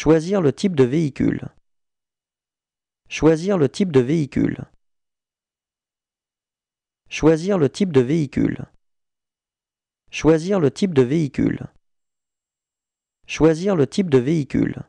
Choisir le type de véhicule. Choisir le type de véhicule. Choisir le type de véhicule. Choisir le type de véhicule. Choisir le type de véhicule.